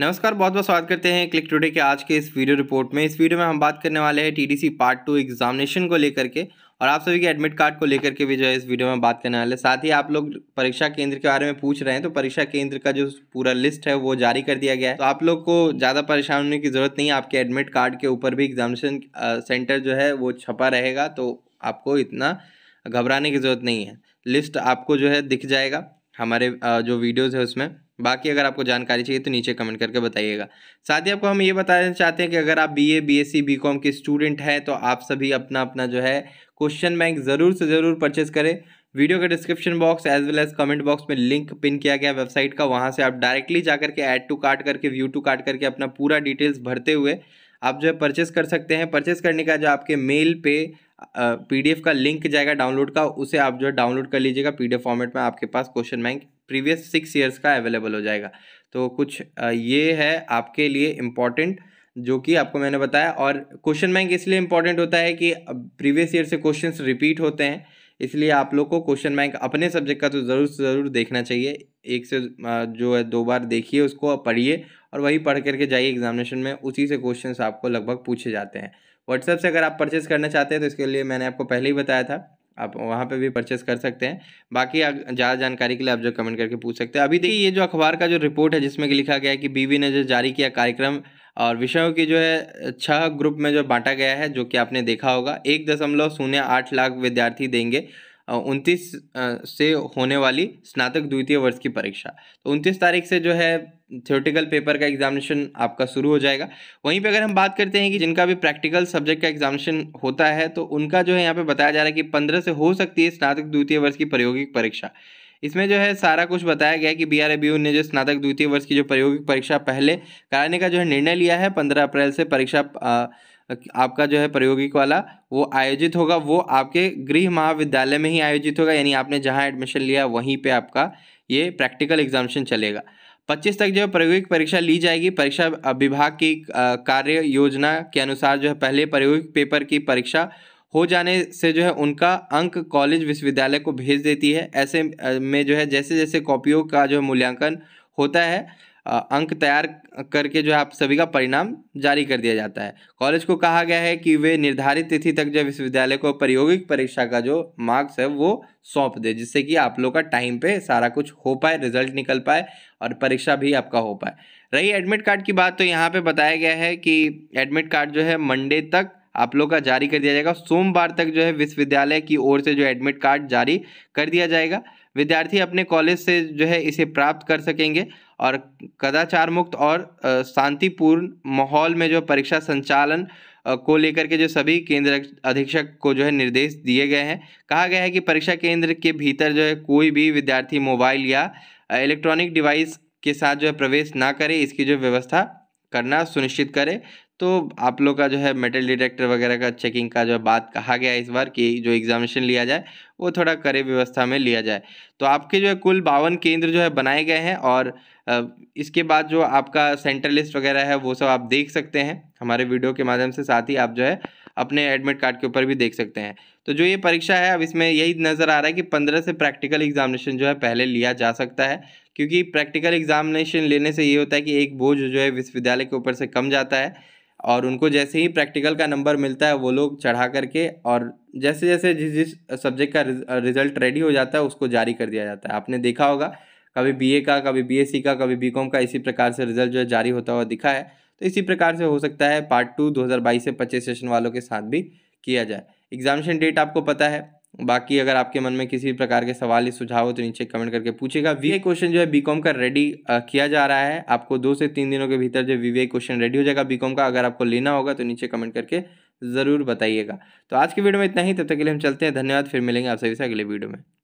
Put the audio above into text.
नमस्कार बहुत बहुत स्वागत करते हैं क्लिक टुडे के आज के इस वीडियो रिपोर्ट में इस वीडियो में हम बात करने वाले हैं टीडीसी पार्ट टू एग्जामिनेशन को लेकर के और आप सभी के एडमिट कार्ड को लेकर के भी जो है इस वीडियो में बात करने वाले हैं साथ ही आप लोग परीक्षा केंद्र के बारे में पूछ रहे हैं तो परीक्षा केंद्र का जो पूरा लिस्ट है वो जारी कर दिया गया है तो आप लोग को ज़्यादा परेशान होने की ज़रूरत नहीं है आपके एडमिट कार्ड के ऊपर भी एग्जामिनेशन सेंटर जो है वो छपा रहेगा तो आपको इतना घबराने की ज़रूरत नहीं है लिस्ट आपको जो है दिख जाएगा हमारे जो वीडियोज़ है उसमें बाकी अगर आपको जानकारी चाहिए तो नीचे कमेंट करके बताइएगा साथ ही आपको हम ये बताना चाहते हैं कि अगर आप बीए बीएससी बीकॉम के स्टूडेंट हैं तो आप सभी अपना अपना जो है क्वेश्चन बैंक ज़रूर से ज़रूर परचेस करें वीडियो के description box as well as comment box में लिंक पिन किया गया वेबसाइट का वहाँ से आप डायरेक्टली जा करके ऐड टू कार्ट करके व्यू टू कार्ट करके अपना पूरा डिटेल्स भरते हुए आप जो है परचेस कर सकते हैं परचेस करने का जो आपके मेल पे पीडीएफ का लिंक जाएगा डाउनलोड का उसे आप जो है डाउनलोड कर लीजिएगा पीडीएफ फॉर्मेट में आपके पास question bank previous six years का अवेलेबल हो जाएगा तो कुछ ये है आपके लिए इम्पॉर्टेंट जो कि आपको मैंने बताया और क्वेश्चन बैंक इसलिए इम्पॉर्टेंट होता है कि प्रीवियस ईयर से क्वेश्चन रिपीट होते हैं इसलिए आप लोग को क्वेश्चन बैंक अपने सब्जेक्ट का तो ज़रूर से ज़रूर देखना चाहिए एक से जो है दो बार देखिए उसको पढ़िए और वही पढ़ करके जाइए एग्जामिनेशन में उसी से क्वेश्चन आपको लगभग पूछे जाते हैं व्हाट्सएप से अगर आप परचेज़ करना चाहते हैं तो इसके लिए मैंने आपको पहले ही बताया था आप वहाँ पे भी परचेस कर सकते हैं बाकी ज़्यादा जानकारी के लिए आप जो कमेंट करके पूछ सकते हैं अभी देखिए ये जो अखबार का जो रिपोर्ट है जिसमें कि लिखा गया है कि बीवी ने जो जारी किया कार्यक्रम और विषयों की जो है छह ग्रुप में जो बांटा गया है जो कि आपने देखा होगा एक दशमलव शून्य आठ लाख विद्यार्थी देंगे उनतीस से होने वाली स्नातक द्वितीय वर्ष की परीक्षा तो उनतीस तारीख से जो है थियोटिकल पेपर का एग्जामिनेशन आपका शुरू हो जाएगा वहीं पे अगर हम बात करते हैं कि जिनका भी प्रैक्टिकल सब्जेक्ट का एग्जामिनेशन होता है तो उनका जो है यहाँ पे बताया जा रहा है कि पंद्रह से हो सकती है स्नातक द्वितीय वर्ष की प्रायोगिक परीक्षा इसमें जो है सारा कुछ बताया गया है कि बी आर ने जो स्नातक द्वितीय वर्ष की जो प्रायोगिक परीक्षा पहले कराने का जो है निर्णय लिया है पंद्रह अप्रैल से परीक्षा आपका जो है प्रायोगिक वाला वो आयोजित होगा वो आपके गृह महाविद्यालय में ही आयोजित होगा यानी आपने जहाँ एडमिशन लिया वहीं पर आपका ये प्रैक्टिकल एग्जामिशन चलेगा पच्चीस तक जो है प्रायोगिक परीक्षा ली जाएगी परीक्षा विभाग की कार्य योजना के अनुसार जो है पहले प्रायोगिक पेपर की परीक्षा हो जाने से जो है उनका अंक कॉलेज विश्वविद्यालय को भेज देती है ऐसे में जो है जैसे जैसे कॉपियों का जो मूल्यांकन होता है अंक तैयार करके जो है आप सभी का परिणाम जारी कर दिया जाता है कॉलेज को कहा गया है कि वे निर्धारित तिथि तक जो विश्वविद्यालय को प्रायोगिक परीक्षा का जो मार्क्स है वो सौंप दे जिससे कि आप लोग का टाइम पे सारा कुछ हो पाए रिजल्ट निकल पाए और परीक्षा भी आपका हो पाए रही एडमिट कार्ड की बात तो यहाँ पर बताया गया है कि एडमिट कार्ड जो है मंडे तक आप लोग का जारी कर दिया जाएगा सोमवार तक जो है विश्वविद्यालय की ओर से जो एडमिट कार्ड जारी कर दिया जाएगा विद्यार्थी अपने कॉलेज से जो है इसे प्राप्त कर सकेंगे और कदाचार मुक्त और शांतिपूर्ण माहौल में जो परीक्षा संचालन को लेकर के जो सभी केंद्र अधीक्षक को जो है निर्देश दिए गए हैं कहा गया है कि परीक्षा केंद्र के भीतर जो है कोई भी विद्यार्थी मोबाइल या इलेक्ट्रॉनिक डिवाइस के साथ जो है प्रवेश ना करे इसकी जो व्यवस्था करना सुनिश्चित करें तो आप लोग का जो है मेटल डिटेक्टर वगैरह का चेकिंग का जो बात कहा गया इस बार कि जो एग्जामिनेशन लिया जाए वो थोड़ा करे व्यवस्था में लिया जाए तो आपके जो है कुल बावन केंद्र जो है बनाए गए हैं और इसके बाद जो आपका सेंटर लिस्ट वगैरह है वो सब आप देख सकते हैं हमारे वीडियो के माध्यम से साथ ही आप जो है अपने एडमिट कार्ड के ऊपर भी देख सकते हैं तो जो ये परीक्षा है अब इसमें यही नज़र आ रहा है कि पंद्रह से प्रैक्टिकल एग्जामिनेशन जो है पहले लिया जा सकता है क्योंकि प्रैक्टिकल एग्जामिनेशन लेने से ये होता है कि एक बोझ जो है विश्वविद्यालय के ऊपर से कम जाता है और उनको जैसे ही प्रैक्टिकल का नंबर मिलता है वो लोग चढ़ा करके और जैसे जैसे जिस जिस सब्जेक्ट का रिजल्ट रेडी हो जाता है उसको जारी कर दिया जाता है आपने देखा होगा कभी बीए का कभी बीएससी का कभी बीकॉम का इसी प्रकार से रिजल्ट जो है जारी होता हुआ दिखा है तो इसी प्रकार से हो सकता है पार्ट टू बाईस से पच्चीस सेशन वालों के साथ भी किया जाए एग्जामिनेशन डेट आपको पता है बाकी अगर आपके मन में किसी प्रकार के सवाल या सुझाव हो तो नीचे कमेंट करके पूछेगा वीए क्वेश्चन जो है बीकॉम का रेडी किया जा रहा है आपको दो से तीन दिनों के भीतर जो वीवीआई क्वेश्चन रेडी हो जाएगा बीकॉम का अगर आपको लेना होगा तो नीचे कमेंट करके ज़रूर बताइएगा तो आज की वीडियो में इतना ही तब तक के लिए हम चलते हैं धन्यवाद फिर मिलेंगे आप सभी से अगले वीडियो में